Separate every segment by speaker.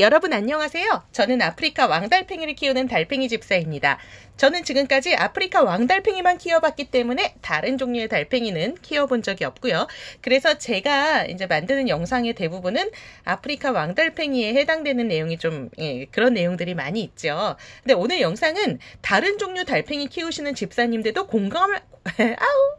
Speaker 1: 여러분 안녕하세요. 저는 아프리카 왕달팽이를 키우는 달팽이 집사입니다. 저는 지금까지 아프리카 왕달팽이만 키워봤기 때문에 다른 종류의 달팽이는 키워본 적이 없고요. 그래서 제가 이제 만드는 영상의 대부분은 아프리카 왕달팽이에 해당되는 내용이 좀 예, 그런 내용들이 많이 있죠. 근데 오늘 영상은 다른 종류 달팽이 키우시는 집사님들도 공감을 아우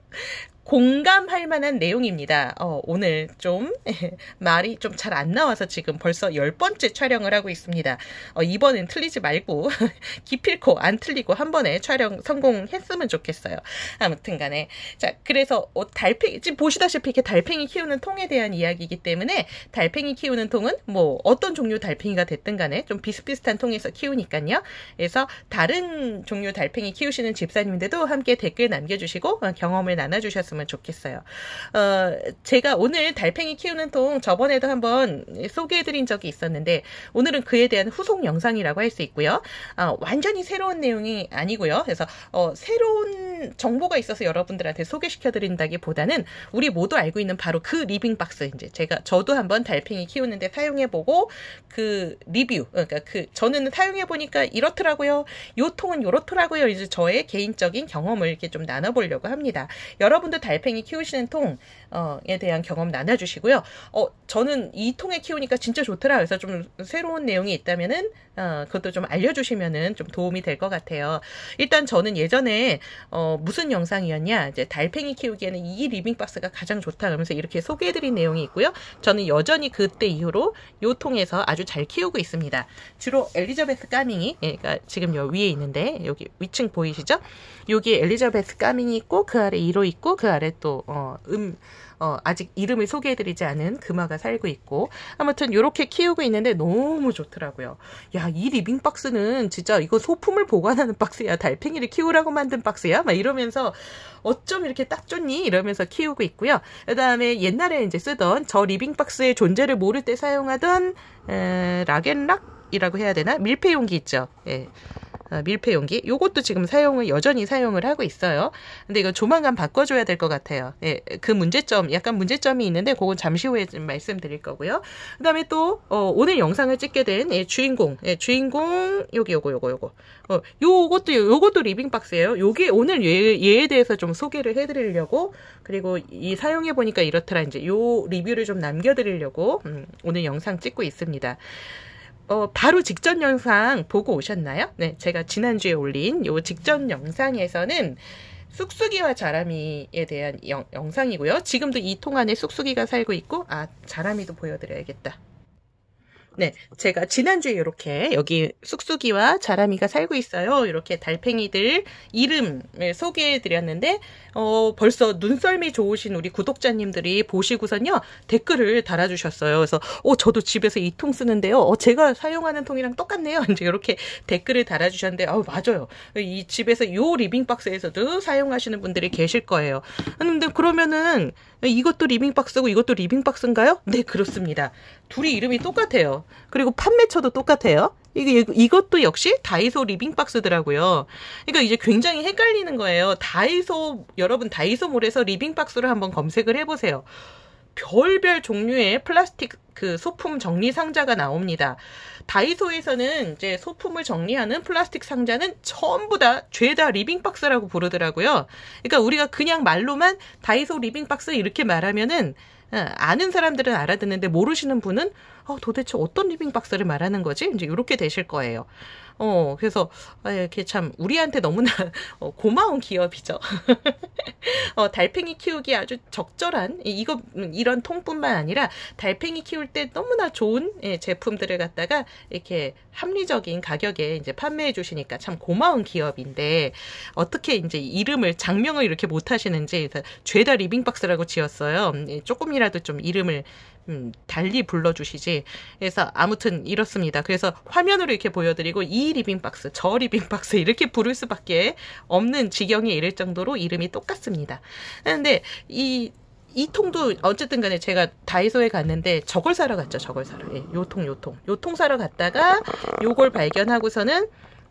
Speaker 1: 공감할 만한 내용입니다. 어, 오늘 좀 말이 좀 잘 안 나와서 지금 벌써 열 번째 촬영을 하고 있습니다. 어, 이번엔 틀리지 말고 기필코 안 틀리고 한 번에 촬영 성공했으면 좋겠어요. 아무튼 간에. 자, 그래서 어, 달팽이, 지금 보시다시피 이렇게 달팽이 키우는 통에 대한 이야기이기 때문에 달팽이 키우는 통은 뭐 어떤 종류 달팽이가 됐든 간에 좀 비슷비슷한 통에서 키우니까요. 그래서 다른 종류 달팽이 키우시는 집사님들도 함께 댓글 남겨주시고 경험을 나눠주셨으면 주셨으면 좋겠어요. 어, 제가 오늘 달팽이 키우는 통 저번에도 한번 소개해드린 적이 있었는데 오늘은 그에 대한 후속 영상이라고 할 수 있고요. 어, 완전히 새로운 내용이 아니고요. 그래서 어, 새로운 정보가 있어서 여러분들한테 소개시켜 드린다기보다는 우리 모두 알고 있는 바로 그 리빙 박스 이제 제가 저도 한번 달팽이 키우는데 사용해 보고 그 리뷰 그러니까 그 저는 사용해 보니까 이렇더라고요. 요 통은 요렇더라고요. 이제 저의 개인적인 경험을 이렇게 좀 나눠 보려고 합니다. 여러분도 달팽이 키우시는 통에 어, 대한 경험 나눠 주시고요. 어 저는 이 통에 키우니까 진짜 좋더라. 그래서 좀 새로운 내용이 있다면은 어, 그것도 좀 알려 주시면은 좀 도움이 될 것 같아요. 일단 저는 예전에 어 무슨 영상이었냐. 이제 달팽이 키우기에는 이 리빙박스가 가장 좋다. 그러면서 이렇게 소개해드린 내용이 있고요. 저는 여전히 그때 이후로 요통해서 아주 잘 키우고 있습니다. 주로 엘리자베스 까밍이, 예, 그러니까 지금 요 위에 있는데, 여기 위층 보이시죠? 여기 엘리자베스 까밍이 있고, 그 아래 1로 있고, 그 아래 또, 어, 음, 어, 아직 이름을 소개해드리지 않은 금화가 살고 있고 아무튼 이렇게 키우고 있는데 너무 좋더라고요. 야이 리빙 박스는 진짜 이거 소품을 보관하는 박스야 달팽이를 키우라고 만든 박스야 막 이러면서 어쩜 이렇게 딱 좋니 이러면서 키우고 있고요. 그다음에 옛날에 이제 쓰던 저 리빙 박스의 존재를 모를 때 사용하던 에, 락앤락 이라고 해야 되나? 밀폐 용기 있죠. 예. 어, 밀폐 용기 요것도 지금 사용을 여전히 사용을 하고 있어요. 근데 이거 조만간 바꿔줘야 될 것 같아요. 예, 그 문제점 약간 문제점이 있는데 그건 잠시 후에 좀 말씀드릴 거고요. 그다음에 또 어, 오늘 영상을 찍게 된 예, 주인공 예, 주인공 여기 요거 요거 요거 어, 요것도 요것도 리빙 박스예요. 요게 오늘 얘, 예, 얘에 대해서 좀 소개를 해드리려고 그리고 이 사용해 보니까 이렇더라 이제 요 리뷰를 좀 남겨드리려고 음, 오늘 영상 찍고 있습니다. 어, 바로 직전 영상 보고 오셨나요? 네, 제가 지난주에 올린 요 직전 영상에서는 쑥쑥이와 자라미에 대한 영, 영상이고요. 지금도 이 통 안에 쑥쑥이가 살고 있고, 아, 자라미도 보여드려야겠다. 네, 제가 지난주에 이렇게 여기 쑥쑥이와 자람이가 살고 있어요. 이렇게 달팽이들 이름을 소개해 드렸는데 어, 벌써 눈썰미 좋으신 우리 구독자님들이 보시고선요 댓글을 달아주셨어요. 그래서 어, 저도 집에서 이 통 쓰는데요. 어, 제가 사용하는 통이랑 똑같네요. 이제 이렇게 댓글을 달아주셨는데 어, 맞아요. 이 집에서 요 리빙 박스에서도 사용하시는 분들이 계실 거예요. 근데 그러면은 이것도 리빙 박스고 이것도 리빙 박스인가요? 네, 그렇습니다. 둘이 이름이 똑같아요. 그리고 판매처도 똑같아요. 이게 이것도 역시 다이소 리빙박스더라고요. 그러니까 이제 굉장히 헷갈리는 거예요. 다이소 여러분 다이소몰에서 리빙박스를 한번 검색을 해보세요. 별별 종류의 플라스틱 그 소품 정리 상자가 나옵니다. 다이소에서는 이제 소품을 정리하는 플라스틱 상자는 전부 다 죄다 리빙박스라고 부르더라고요. 그러니까 우리가 그냥 말로만 다이소 리빙박스 이렇게 말하면은 예, 아는 사람들은 알아듣는데 모르시는 분은 어, 도대체 어떤 리빙박스를 말하는 거지? 이제 이렇게 되실 거예요. 어, 그래서 아, 이렇게 참 우리한테 너무나 어, 고마운 기업이죠. 어, 달팽이 키우기 아주 적절한 이거 음, 이런 통뿐만 아니라 달팽이 키울 때 너무나 좋은 예, 제품들을 갖다가 이렇게 합리적인 가격에 이제 판매해 주시니까 참 고마운 기업인데 어떻게 이제 이름을 장명을 이렇게 못 하시는지 죄다 리빙박스라고 지었어요. 음, 예, 조금이라도 좀 이름을 음, 달리 불러주시지. 그래서 아무튼 이렇습니다. 그래서 화면으로 이렇게 보여드리고 이 리빙박스, 저 리빙박스 이렇게 부를 수밖에 없는 지경에 이를 정도로 이름이 똑같습니다. 그런데 이, 이 통도 어쨌든 간에 제가 다이소에 갔는데 저걸 사러 갔죠. 저걸 사러. 예, 요 통, 요 통. 요 통 사러 갔다가 요걸 발견하고서는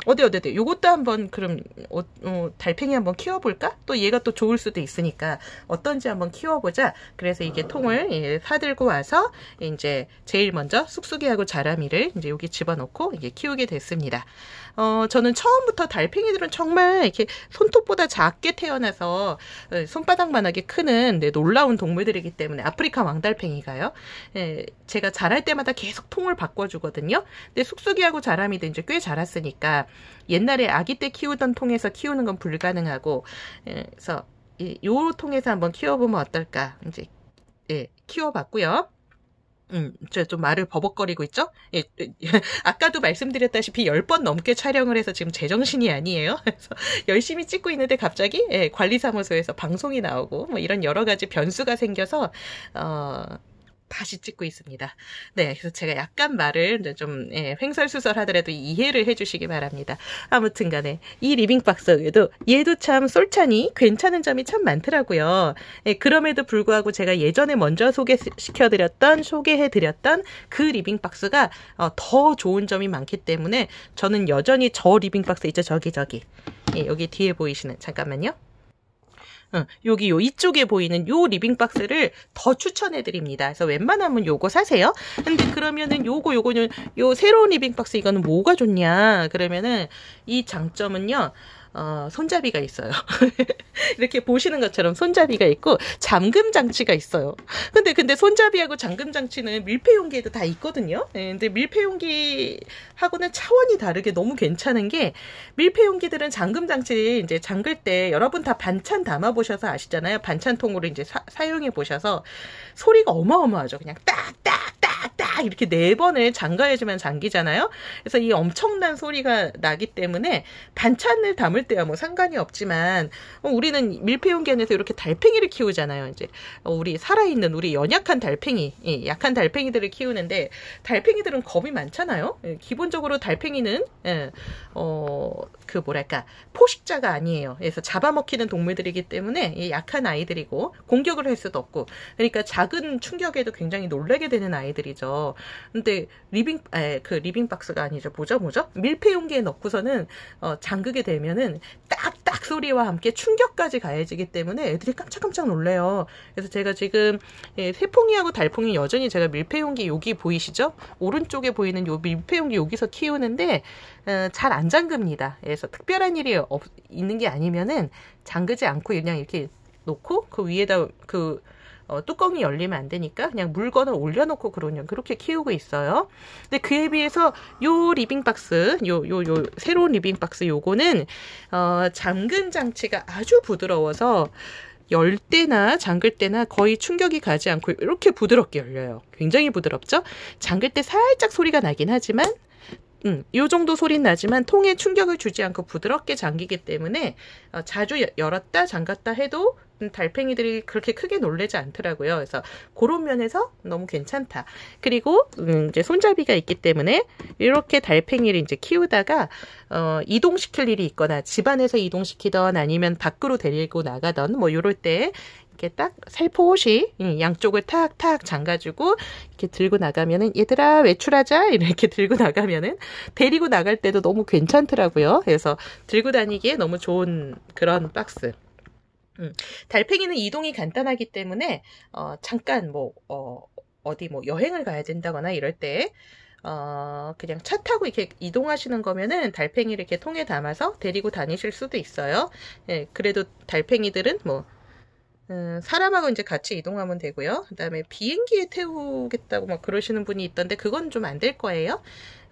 Speaker 1: 어디 어디 어디 요것도 한번 그럼 어, 어, 달팽이 한번 키워볼까? 또 얘가 또 좋을 수도 있으니까 어떤지 한번 키워보자. 그래서 이게 통을 예, 사들고 와서 이제 제일 먼저 쑥쑥이하고 자라미를 이제 여기 집어넣고 이게 키우게 됐습니다. 어, 저는 처음부터 달팽이들은 정말 이렇게 손톱보다 작게 태어나서 어, 손바닥만하게 크는 네, 놀라운 동물들이기 때문에 아프리카 왕달팽이가요. 예, 제가 자랄 때마다 계속 통을 바꿔주거든요. 근데 쑥쑥이하고 자라미도 이제 꽤 자랐으니까 옛날에 아기 때 키우던 통에서 키우는 건 불가능하고 예, 그래서 이요 통에서 한번 키워보면 어떨까 이제 예, 키워봤고요. 음, 저좀 말을 버벅거리고 있죠? 예, 예, 아까도 말씀드렸다시피 10번 넘게 촬영을 해서 지금 제정신이 아니에요. 그래서 열심히 찍고 있는데 갑자기 예, 관리사무소에서 방송이 나오고 뭐 이런 여러 가지 변수가 생겨서 어, 다시 찍고 있습니다. 네, 그래서 제가 약간 말을 좀 예, 횡설수설하더라도 이해를 해주시기 바랍니다. 아무튼간에 이 리빙박스에도 얘도 참솔찬이 괜찮은 점이 참 많더라고요. 예, 그럼에도 불구하고 제가 예전에 먼저 소개시켜드렸던 소개해드렸던 그 리빙박스가 어, 더 좋은 점이 많기 때문에 저는 여전히 저 리빙박스 있죠 저기 저기 예, 여기 뒤에 보이시는 잠깐만요. 여기 요 이쪽에 보이는 요 리빙 박스를 더 추천해 드립니다. 그래서 웬만하면 요거 사세요. 근데 그러면은 요거 요거는 요 새로운 리빙 박스 이거는 뭐가 좋냐? 그러면은 이 장점은요. 어, 손잡이가 있어요. 이렇게 보시는 것처럼 손잡이가 있고 잠금 장치가 있어요. 근데 근데 손잡이하고 잠금 장치는 밀폐 용기에도 다 있거든요. 예, 근데 밀폐 용기하고는 차원이 다르게 너무 괜찮은 게 밀폐 용기들은 잠금 장치 이제 잠글 때 여러분 다 반찬 담아 보셔서 아시잖아요. 반찬통으로 이제 사, 용해 보셔서 소리가 어마어마하죠. 그냥 딱막 이렇게 네 번을 장가해주면 장기잖아요 그래서 이 엄청난 소리가 나기 때문에 반찬을 담을 때야 뭐 상관이 없지만 어, 우리는 밀폐용기안에서 이렇게 달팽이를 키우잖아요. 이제 어, 우리 살아있는 우리 연약한 달팽이, 예, 약한 달팽이들을 키우는데 달팽이들은 겁이 많잖아요. 예, 기본적으로 달팽이는 예, 어그 뭐랄까 포식자가 아니에요. 그래서 잡아먹히는 동물들이기 때문에 약한 아이들이고 공격을 할 수도 없고 그러니까 작은 충격에도 굉장히 놀라게 되는 아이들이죠. 근데 리빙 에, 아, 그 리빙 박스가 아니죠. 뭐죠, 뭐죠? 밀폐 용기에 넣고서는 어, 잠그게 되면은 딱딱 소리와 함께 충격까지 가해지기 때문에 애들이 깜짝깜짝 놀래요. 그래서 제가 지금 예, 세풍이하고 달풍이 여전히 제가 밀폐 용기 여기 보이시죠? 오른쪽에 보이는 요 밀폐 용기 여기서 키우는데 어, 잘안 잠깁니다. 그래서 특별한 일이 없, 있는 게 아니면은 잠그지 않고 그냥 이렇게 놓고 그 위에다 그 어, 뚜껑이 열리면 안 되니까 그냥 물건을 올려놓고 그런 그렇게 키우고 있어요. 근데 그에 비해서 요 리빙박스, 요, 요, 요, 새로운 리빙박스 요거는, 어, 잠근 장치가 아주 부드러워서 열 때나 잠글 때나 거의 충격이 가지 않고 이렇게 부드럽게 열려요. 굉장히 부드럽죠? 잠글 때 살짝 소리가 나긴 하지만 음, 요 정도 소리 나지만 통에 충격을 주지 않고 부드럽게 잠기기 때문에 어, 자주 열었다 잠갔다 해도 음, 달팽이들이 그렇게 크게 놀래지 않더라고요. 그래서 그런 면에서 너무 괜찮다. 그리고 음, 이제 손잡이가 있기 때문에 이렇게 달팽이를 이제 키우다가 어, 이동시킬 일이 있거나 집안에서 이동시키던 아니면 밖으로 데리고 나가던 뭐 이럴 때 이렇게 딱 살포시 예, 양쪽을 탁탁 잠가주고 이렇게 들고 나가면은 얘들아 외출하자 이렇게 들고 나가면은 데리고 나갈 때도 너무 괜찮더라고요. 그래서 들고 다니기에 너무 좋은 그런 박스. 음, 달팽이는 이동이 간단하기 때문에 어, 잠깐 뭐 어, 어디 뭐 여행을 가야 된다거나 이럴 때 어, 그냥 차 타고 이렇게 이동하시는 거면은 달팽이를 이렇게 통에 담아서 데리고 다니실 수도 있어요. 예, 그래도 달팽이들은 뭐 어, 사람하고 이제 같이 이동하면 되고요. 그 다음에 비행기에 태우겠다고 막 그러시는 분이 있던데 그건 좀 안 될 거예요.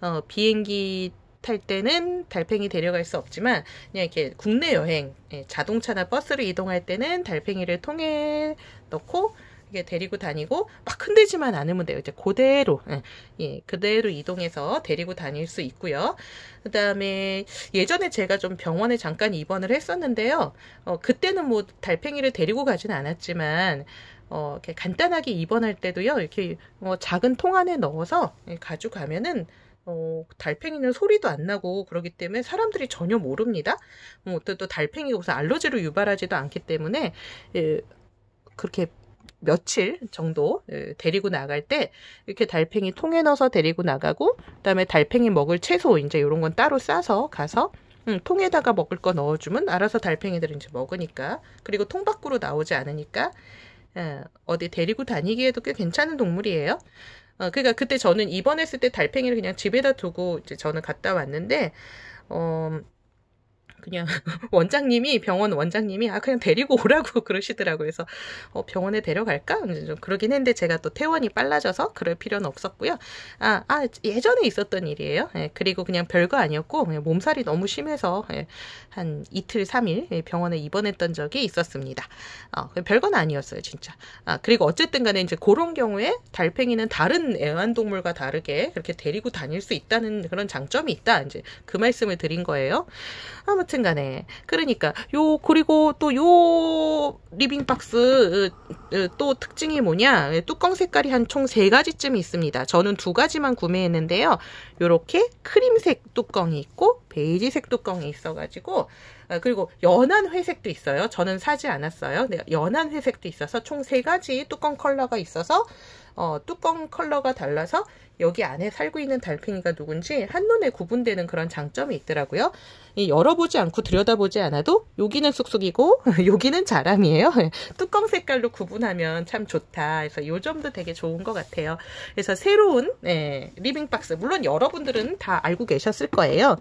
Speaker 1: 어, 비행기 탈 때는 달팽이 데려갈 수 없지만 그냥 이렇게 국내 여행 예, 자동차나 버스로 이동할 때는 달팽이를 통해 넣고 이게 예, 데리고 다니고 막 흔들지만 않으면 돼요. 이제 그대로 예, 예 그대로 이동해서 데리고 다닐 수 있고요. 그 다음에 예전에 제가 좀 병원에 잠깐 입원을 했었는데요. 어, 그때는 뭐 달팽이를 데리고 가진 않았지만 어, 이렇게 간단하게 입원할 때도요. 이렇게 어, 작은 통 안에 넣어서 예, 가져가면은 어, 달팽이는 소리도 안 나고 그러기 때문에 사람들이 전혀 모릅니다. 뭐, 또, 또 달팽이가 무슨 알러지로 유발하지도 않기 때문에 예, 그렇게 며칠 정도 예, 데리고 나갈 때 이렇게 달팽이 통에 넣어서 데리고 나가고 그다음에 달팽이 먹을 채소 이제 이런 건 따로 싸서 가서 음, 통에다가 먹을 거 넣어주면 알아서 달팽이들은 이제 먹으니까 그리고 통 밖으로 나오지 않으니까 어, 어디 데리고 다니기에도 꽤 괜찮은 동물이에요. 어, 그러니까 그때 저는 입원했을 때 달팽이를 그냥 집에다 두고 이제 저는 갔다 왔는데 어, 그냥 원장님이 병원 원장님이 아 그냥 데리고 오라고 그러시더라고요. 그래서 어, 병원에 데려갈까? 좀 그러긴 했는데 제가 또 퇴원이 빨라져서 그럴 필요는 없었고요. 아, 아 예전에 있었던 일이에요. 예, 그리고 그냥 별거 아니었고 그냥 몸살이 너무 심해서 예, 한 이틀 삼일 예, 병원에 입원했던 적이 있었습니다. 어, 그 별건 아니었어요, 진짜. 아, 그리고 어쨌든 간에 이제 그런 경우에 달팽이는 다른 애완동물과 다르게 그렇게 데리고 다닐 수 있다는 그런 장점이 있다. 이제 그 말씀을 드린 거예요. 아무튼 하여튼 간에. 그러니까, 요, 그리고 또 요 리빙박스, 또 특징이 뭐냐. 뚜껑 색깔이 한 총 세 가지쯤 있습니다. 저는 두 가지만 구매했는데요. 요렇게 크림색 뚜껑이 있고, 베이지색 뚜껑이 있어가지고, 어, 그리고 연한 회색도 있어요. 저는 사지 않았어요. 네, 연한 회색도 있어서 총 세 가지 뚜껑 컬러가 있어서, 어, 뚜껑 컬러가 달라서 여기 안에 살고 있는 달팽이가 누군지 한눈에 구분되는 그런 장점이 있더라고요. 이 열어보지 않고 들여다보지 않아도 여기는 쑥쑥이고 여기는 자람이에요. 뚜껑 색깔로 구분하면 참 좋다. 그래서 이 점도 되게 좋은 것 같아요. 그래서 새로운 네, 예, 리빙박스 물론 여러분들은 다 알고 계셨을 거예요.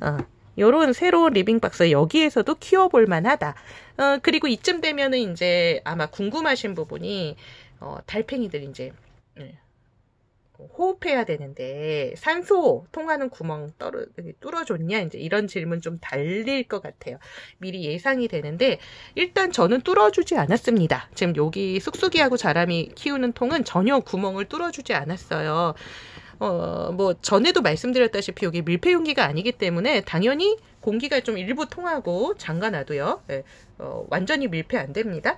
Speaker 1: 어. 요런 새로운 리빙박스 여기에서도 키워볼 만하다. 어, 그리고 이쯤 되면은 이제 아마 궁금하신 부분이 어, 달팽이들 이제 예. 호흡해야 되는데 산소 통하는 구멍 떨어, 뚫어줬냐 이제 이런 질문 좀 달릴 것 같아요. 미리 예상이 되는데 일단 저는 뚫어주지 않았습니다. 지금 여기 쑥쑥이하고 자람이 키우는 통은 전혀 구멍을 뚫어주지 않았어요. 어, 뭐 전에도 말씀드렸다시피 여기 밀폐용기가 아니기 때문에 당연히 공기가 좀 일부 통하고 잠가놔도요. 예, 어, 완전히 밀폐 안 됩니다.